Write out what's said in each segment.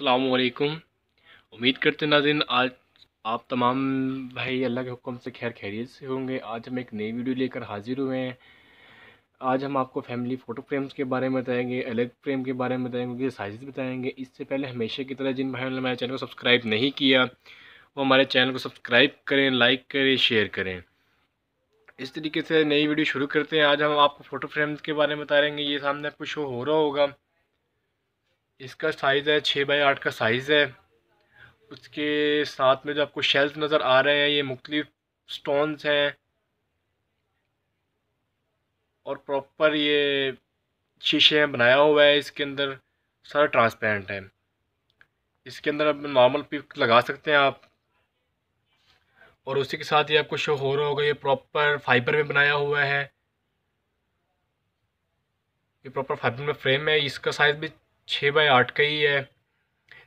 अल्लाम उम्मीद करते नाजिन आज आप तमाम भाई अल्लाह के हुक्म से खैर खैरियत से होंगे आज हम एक नई वीडियो लेकर हाजिर हुए हैं आज हम आपको फैमिली फ़ोटो फ्रेम्स के बारे में बताएंगे अलग फ्रेम के बारे में बताएंगे उनके साइज़ बताएंगे इससे पहले हमेशा की तरह जिन भाइयों ने हमारे चैनल को सब्सक्राइब नहीं किया वो हमारे चैनल को सब्सक्राइब करें लाइक करें शेयर करें इस तरीके से नई वीडियो शुरू करते हैं आज हम आपको फ़ोटो फ्रेम्स के बारे में बताएंगे ये सामने आपको शो हो रहा होगा इसका साइज़ है छः बाई आठ का साइज़ है उसके साथ में जो आपको शेल्फ नज़र आ रहे हैं ये मुख्तलिफ स्टोन्स हैं और प्रॉपर ये शीशे में बनाया हुआ है इसके अंदर सारा ट्रांसपेरेंट है इसके अंदर आप नॉर्मल पिक लगा सकते हैं आप और उसी के साथ ये आपको शो हो रहा होगा ये प्रॉपर फाइबर में बनाया हुआ है ये प्रॉपर फाइबर में फ्रेम है इसका साइज़ भी छः बाई आठ का ही है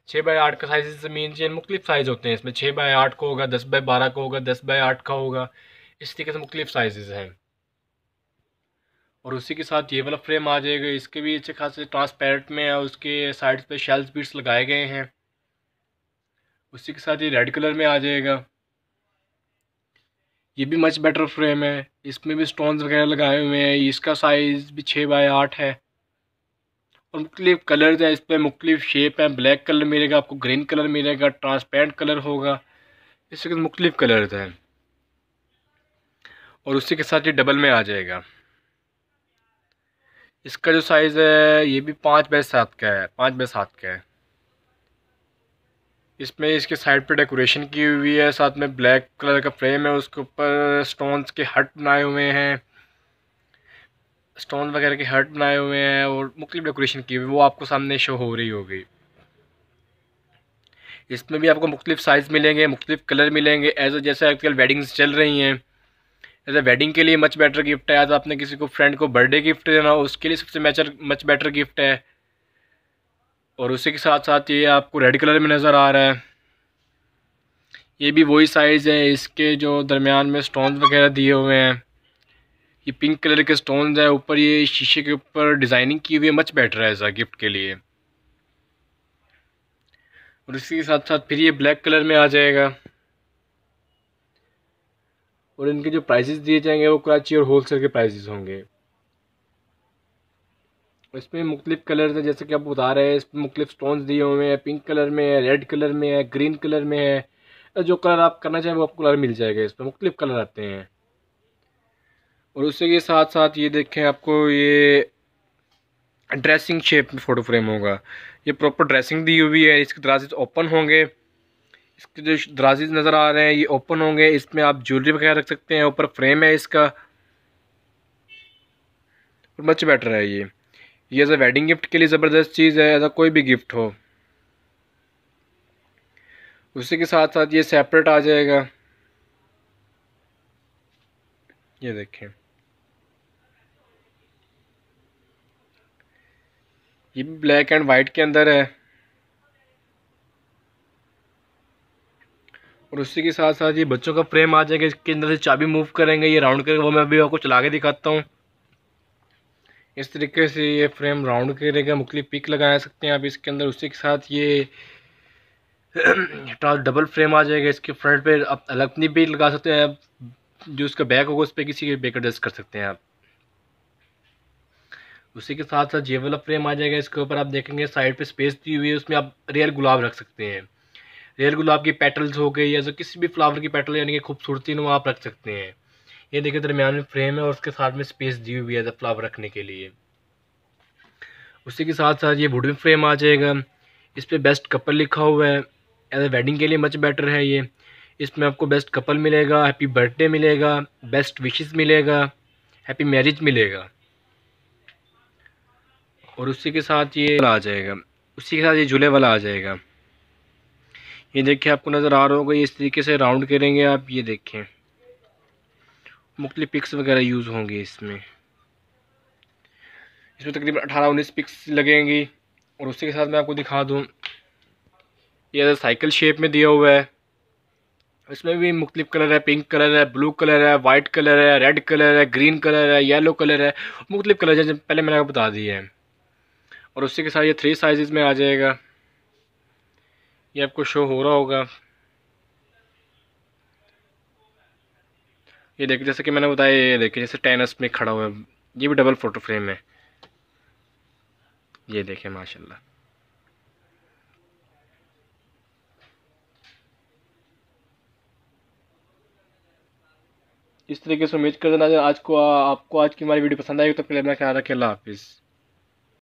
छः बाई आठ का साइज मीन चेन मुख्तफ़ साइज़ होते हैं इसमें छः बाई आठ का होगा दस बाई बारह का होगा दस बाई आठ का होगा इस तरीके से मुख्तफ साइज़ हैं और उसी के साथ ये वाला फ्रेम आ जाएगा इसके भी अच्छे खासे ट्रांसपेरेंट में है उसके साइड्स पे शेल्स बीट्स लगाए गए हैं उसी के साथ ये रेड कलर में आ जाएगा ये भी मच बेटर फ्रेम है इसमें भी स्टोन्स वगैरह लगाए हुए हैं इसका साइज़ भी छः बाय आठ है और मुख्तलिफ कलर हैं पर मुख्तलिफ शेप हैं ब्लैक कलर मिलेगा आपको ग्रीन कलर मिलेगा ट्रांसपेरेंट कलर होगा इस वक्त मुख्तलिफ कलर्स हैं और उसी के साथ ये डबल में आ जाएगा इसका जो साइज़ है ये भी पाँच बाय सात का है पाँच बाय सात का है इसमें इसके साइड पे डेकोरेशन की हुई है साथ में ब्लैक कलर का फ्रेम है उसके ऊपर स्टोन्स के हट बनाए हुए हैं स्टोन वगैरह के हर्ट बनाए हुए हैं और मुख्तु डेकोरेशन की हुई वो आपको सामने शो हो रही होगी इसमें भी आपको मुख्तलिफ साइज़ मिलेंगे मुख्तलिफ कलर मिलेंगे एज जैसे आजकल वेडिंग्स चल रही हैं एज ए वेडिंग के लिए मच बेटर गिफ्ट है आज आपने किसी को फ्रेंड को बर्थडे गिफ्ट देना हो उसके लिए सबसे मैचर मच बेटर गिफ्ट है और उसी के साथ साथ ये आपको रेड कलर में नज़र आ रहा है ये भी वही साइज़ है इसके जो दरमियान में स्टोन वगैरह दिए हुए हैं ये पिंक कलर के स्टोन्स हैं ऊपर ये शीशे के ऊपर डिज़ाइनिंग की हुई है मच बेटर है ऐसा गिफ्ट के लिए और इसी के साथ साथ फिर ये ब्लैक कलर में आ जाएगा और इनके जो प्राइसेस दिए जाएंगे वो कराची और होलसेल के प्राइसेस होंगे इसमें मुख्तलिफ़ कलर्स हैं जैसे कि आप बता रहे हैं इसमें मुख्तलिफ स्टोन दिए हुए हैं पिंक कलर में है रेड कलर में है ग्रीन कलर में है जो कलर आप करना चाहें वो आपको कलर मिल जाएगा इसमें मुख्तलिफ कलर आते हैं और उसी के साथ साथ ये देखें आपको ये ड्रेसिंग शेप में फ़ोटो फ्रेम होगा ये प्रॉपर ड्रेसिंग दी हुई है इसके दराज़े ओपन होंगे इसके जो दराजे नज़र आ रहे हैं ये ओपन होंगे इसमें आप ज्वेलरी वगैरह रख सकते हैं ऊपर फ्रेम है इसका और मच बेटर है ये ये एज़ वेडिंग गिफ्ट के लिए ज़बरदस्त चीज़ है एज कोई भी गिफ्ट हो उसी के साथ साथ ये सेपरेट आ जाएगा ये देखें ये भी ब्लैक एंड वाइट के अंदर है और उसी के साथ साथ ये बच्चों का फ्रेम आ जाएगा इसके अंदर से चाबी मूव करेंगे ये राउंड करेंगे वो मैं अभी आपको चला के दिखाता हूँ इस तरीके से ये फ्रेम राउंड करेगा मुकली पिक लगा सकते हैं आप इसके अंदर उसी के साथ ये डबल फ्रेम आ जाएगा इसके फ्रंट पे आप अलग नहीं भी लगा सकते हैं जो उसका बैक होगा उस पर किसी के बैक एडजस्ट कर सकते हैं आप उसी के साथ साथ ये वाला फ्रेम आ जाएगा इसके ऊपर आप देखेंगे साइड पे स्पेस दी हुई है उसमें आप रेयर गुलाब रख सकते हैं रेयर गुलाब की पेटल्स हो गई या जो किसी भी फ्लावर की पेटल यानी कि खूबसूरती ना आप रख सकते हैं ये देखिए दरमियान में फ्रेम है और उसके साथ में स्पेस दी हुई है फ्लावर रखने के लिए उसी के साथ साथ ये वुडन फ्रेम आ जाएगा इस पर बेस्ट कपल लिखा हुआ है एज वेडिंग के लिए मच बेटर है ये इसमें आपको बेस्ट कपल मिलेगा हैप्पी बर्थडे मिलेगा बेस्ट विशेज़ मिलेगा हैप्पी मैरिज मिलेगा और उसी के साथ ये आ जाएगा उसी के साथ ये झूले वाला आ जाएगा ये देखिए आपको नज़र आ रहा होगा ये इस तरीके से राउंड करेंगे आप ये देखें मुख्तु पिक्स वगैरह यूज़ होंगे इसमें इसमें तकरीबन अठारह उन्नीस पिक्स लगेंगी और उसी के साथ मैं आपको दिखा दूँ ये साइकिल शेप में दिया हुआ है इसमें भी मुख्तु कलर है पिंक कलर है ब्लू कलर है वाइट कलर है रेड कलर है ग्रीन कलर है येलो कलर है मुख्तलिफ कलर है पहले मैंने आपको बता दिए हैं और उसी के साथ ये थ्री साइज़ में आ जाएगा ये आपको शो हो रहा होगा ये देखिए जैसे कि मैंने बताया ये देखिए जैसे टेनस में खड़ा हुआ है ये भी डबल फ़ोटो फ्रेम है ये देखिए माशाल्लाह इस तरीके से उम्मीद कर देना आज को आ, आपको आज की हमारी वीडियो पसंद आएगी तो अपने मेरा ख्याल रखें अल्लाह हाफिज़